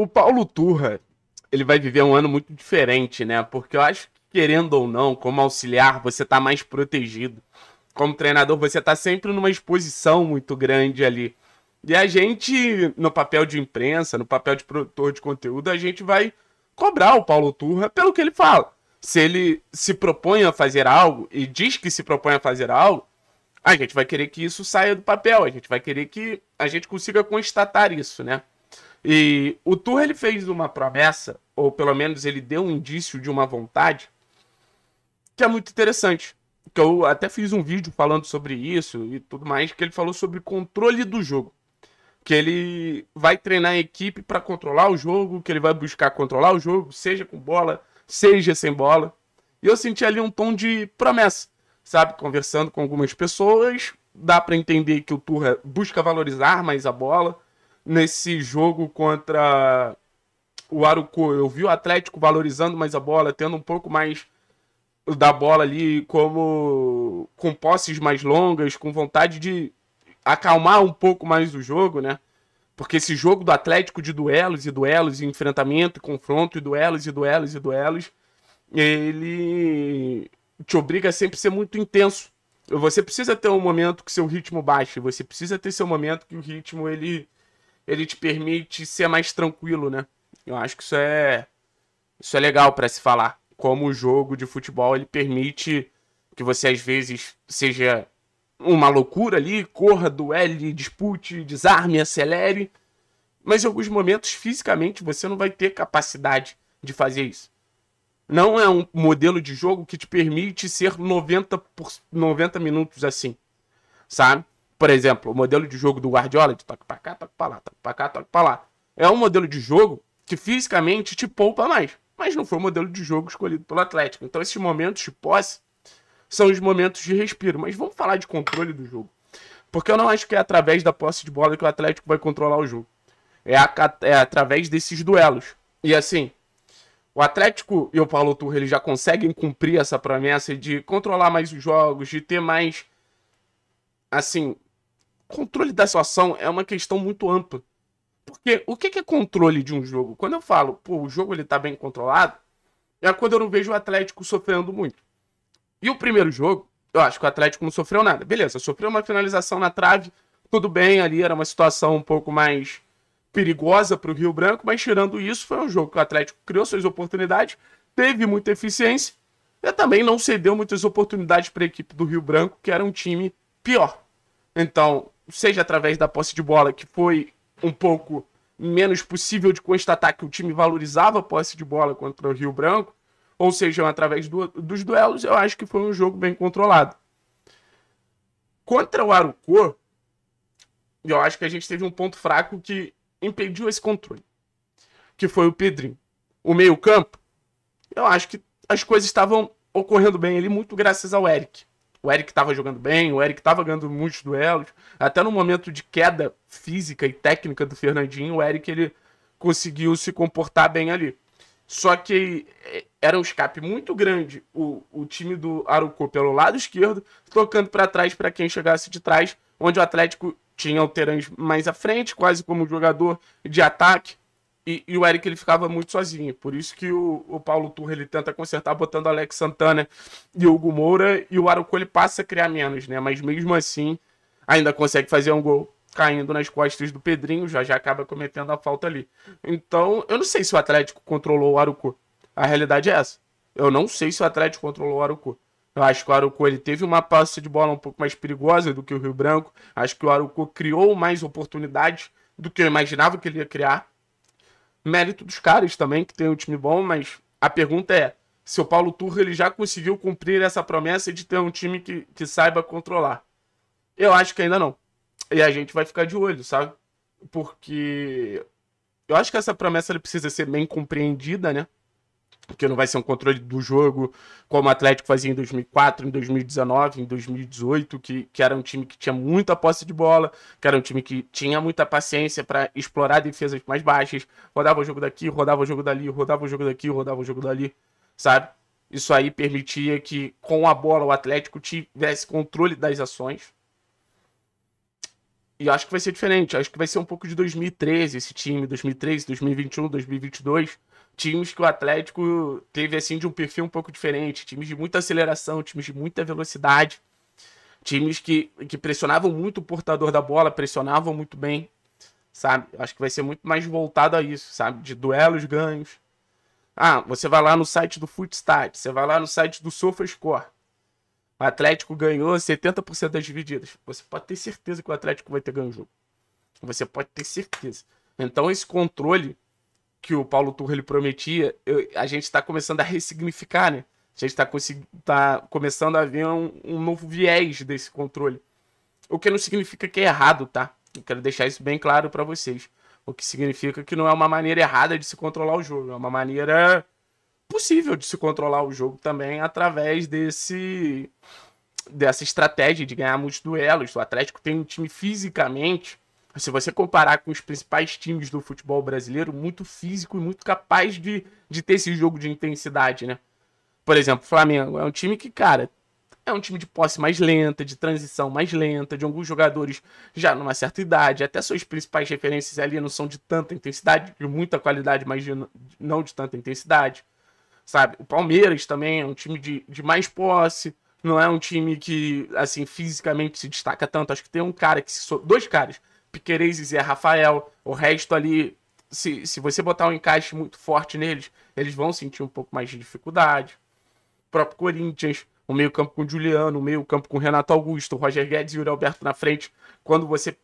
O Paulo Turra, ele vai viver um ano muito diferente, né? Porque eu acho que, querendo ou não, como auxiliar, você tá mais protegido. Como treinador, você tá sempre numa exposição muito grande ali. E a gente, no papel de imprensa, no papel de produtor de conteúdo, a gente vai cobrar o Paulo Turra pelo que ele fala. Se ele se propõe a fazer algo e diz que se propõe a fazer algo, a gente vai querer que isso saia do papel, a gente vai querer que a gente consiga constatar isso, né? E o Tour ele fez uma promessa, ou pelo menos ele deu um indício de uma vontade, que é muito interessante. Que eu até fiz um vídeo falando sobre isso e tudo mais, que ele falou sobre controle do jogo. Que ele vai treinar a equipe para controlar o jogo, que ele vai buscar controlar o jogo, seja com bola, seja sem bola. E eu senti ali um tom de promessa, sabe? Conversando com algumas pessoas, dá para entender que o Turra busca valorizar mais a bola, nesse jogo contra o Aruco. Eu vi o Atlético valorizando mais a bola, tendo um pouco mais da bola ali, como com posses mais longas, com vontade de acalmar um pouco mais o jogo, né? Porque esse jogo do Atlético de duelos e duelos, e enfrentamento, e confronto, e duelos e duelos e duelos, ele te obriga a sempre ser muito intenso. Você precisa ter um momento que seu ritmo baixe, você precisa ter seu momento que o ritmo ele ele te permite ser mais tranquilo, né? Eu acho que isso é isso é legal para se falar. Como o jogo de futebol ele permite que você às vezes seja uma loucura ali, corra, duele, dispute, desarme, acelere, mas em alguns momentos fisicamente você não vai ter capacidade de fazer isso. Não é um modelo de jogo que te permite ser 90 por 90 minutos assim, sabe? Por exemplo, o modelo de jogo do Guardiola, de toque pra cá, toque pra lá, toque pra cá, toque pra lá. É um modelo de jogo que fisicamente te poupa mais. Mas não foi o modelo de jogo escolhido pelo Atlético. Então esses momentos de posse são os momentos de respiro. Mas vamos falar de controle do jogo. Porque eu não acho que é através da posse de bola que o Atlético vai controlar o jogo. É, a, é através desses duelos. E assim, o Atlético e o Paulo Turra já conseguem cumprir essa promessa de controlar mais os jogos, de ter mais assim controle da situação é uma questão muito ampla. Porque o que é controle de um jogo? Quando eu falo, pô, o jogo ele tá bem controlado, é quando eu não vejo o Atlético sofrendo muito. E o primeiro jogo, eu acho que o Atlético não sofreu nada. Beleza, sofreu uma finalização na trave, tudo bem ali, era uma situação um pouco mais perigosa para o Rio Branco, mas tirando isso, foi um jogo que o Atlético criou suas oportunidades, teve muita eficiência e também não cedeu muitas oportunidades para a equipe do Rio Branco, que era um time pior. Então, seja através da posse de bola, que foi um pouco menos possível de constatar que o time valorizava a posse de bola contra o Rio Branco, ou seja, através do, dos duelos, eu acho que foi um jogo bem controlado. Contra o Arucô, eu acho que a gente teve um ponto fraco que impediu esse controle, que foi o Pedrinho. O meio-campo, eu acho que as coisas estavam ocorrendo bem ali, muito graças ao Eric. O Eric estava jogando bem, o Eric estava ganhando muitos duelos. Até no momento de queda física e técnica do Fernandinho, o Eric ele conseguiu se comportar bem ali. Só que é, era um escape muito grande o, o time do Aruco pelo lado esquerdo, tocando para trás para quem chegasse de trás, onde o Atlético tinha o Terãs mais à frente, quase como jogador de ataque. E, e, o Eric ele ficava muito sozinho. Por isso que o, o Paulo Turra ele tenta consertar botando o Alex Santana e o Hugo Moura. E o Aruco ele passa a criar menos, né? Mas mesmo assim, ainda consegue fazer um gol caindo nas costas do Pedrinho. Já já acaba cometendo a falta ali. Então, eu não sei se o Atlético controlou o Aruco. A realidade é essa. Eu não sei se o Atlético controlou o Aruco. Eu acho que o Aruco ele teve uma passe de bola um pouco mais perigosa do que o Rio Branco. Acho que o Aruco criou mais oportunidades do que eu imaginava que ele ia criar mérito dos caras também, que tem um time bom, mas a pergunta é se o Paulo Turra ele já conseguiu cumprir essa promessa de ter um time que, que saiba controlar. Eu acho que ainda não. E a gente vai ficar de olho, sabe? Porque eu acho que essa promessa precisa ser bem compreendida, né? porque não vai ser um controle do jogo como o Atlético fazia em 2004, em 2019, em 2018, que, que era um time que tinha muita posse de bola, que era um time que tinha muita paciência para explorar defesas mais baixas, rodava o jogo daqui, rodava o jogo dali, rodava o jogo daqui, rodava o jogo dali, sabe? Isso aí permitia que com a bola o Atlético tivesse controle das ações. E acho que vai ser diferente, acho que vai ser um pouco de 2013 esse time, 2013, 2021, 2022 times que o Atlético teve assim de um perfil um pouco diferente, times de muita aceleração, times de muita velocidade, times que, que pressionavam muito o portador da bola, pressionavam muito bem, sabe? Acho que vai ser muito mais voltado a isso, sabe? De duelos, ganhos. Ah, você vai lá no site do Footstat, você vai lá no site do SofaScore. O Atlético ganhou 70% das divididas. Você pode ter certeza que o Atlético vai ter ganho o jogo. Você pode ter certeza. Então esse controle que o Paulo Turra ele prometia, eu, a gente está começando a ressignificar, né? A gente está tá começando a ver um, um, novo viés desse controle. O que não significa que é errado, tá? Eu quero deixar isso bem claro para vocês. O que significa que não é uma maneira errada de se controlar o jogo. É uma maneira possível de se controlar o jogo também através desse dessa estratégia de ganhar muitos duelos. O Atlético tem um time fisicamente se você comparar com os principais times do futebol brasileiro, muito físico e muito capaz de, de ter esse jogo de intensidade, né? Por exemplo, o Flamengo é um time que, cara, é um time de posse mais lenta, de transição mais lenta, de alguns jogadores já numa certa idade, até suas principais referências ali não são de tanta intensidade, de muita qualidade, mas de, não de tanta intensidade, sabe? O Palmeiras também é um time de, de mais posse, não é um time que, assim, fisicamente se destaca tanto. Acho que tem um cara que se. dois caras Piquerez e Zé Rafael. O resto ali, se, se você botar um encaixe muito forte neles, eles vão sentir um pouco mais de dificuldade. O próprio Corinthians, o meio-campo com o Juliano, o meio-campo com o Renato Augusto, o Roger Guedes e o Alberto na frente. Quando você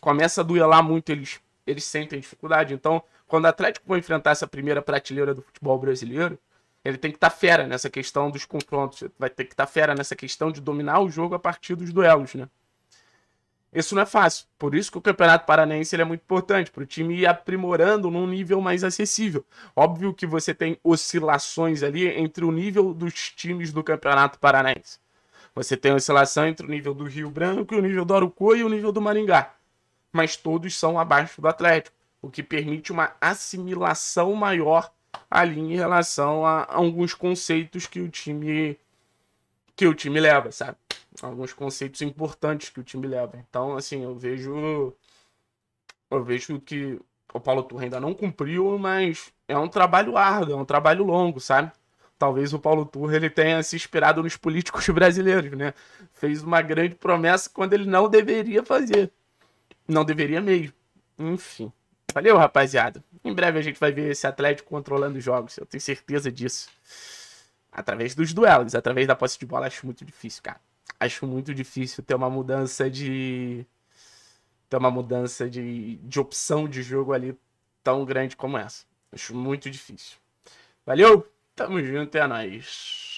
começa a duelar muito, eles, eles sentem dificuldade. Então, quando o Atlético for enfrentar essa primeira prateleira do futebol brasileiro, ele tem que estar tá fera nessa questão dos confrontos, vai ter que estar tá fera nessa questão de dominar o jogo a partir dos duelos, né? Isso não é fácil. Por isso que o Campeonato Paranaense é muito importante, para o time ir aprimorando num nível mais acessível. Óbvio que você tem oscilações ali entre o nível dos times do Campeonato Paranaense. Você tem oscilação entre o nível do Rio Branco, o nível do Arucuia e o nível do Maringá. Mas todos são abaixo do Atlético, o que permite uma assimilação maior ali em relação a alguns conceitos que o time que o time leva, sabe? alguns conceitos importantes que o time leva. Então, assim, eu vejo eu vejo que o Paulo Turra ainda não cumpriu, mas é um trabalho árduo, é um trabalho longo, sabe? Talvez o Paulo Turra ele tenha se inspirado nos políticos brasileiros, né? Fez uma grande promessa quando ele não deveria fazer. Não deveria mesmo. Enfim. Valeu, rapaziada. Em breve a gente vai ver esse Atlético controlando os jogos, eu tenho certeza disso através dos duelos, através da posse de bola, acho muito difícil, cara acho muito difícil ter uma mudança de. ter uma mudança de, de opção de jogo ali tão grande como essa. Acho muito difícil. Valeu, tamo junto, é nóis.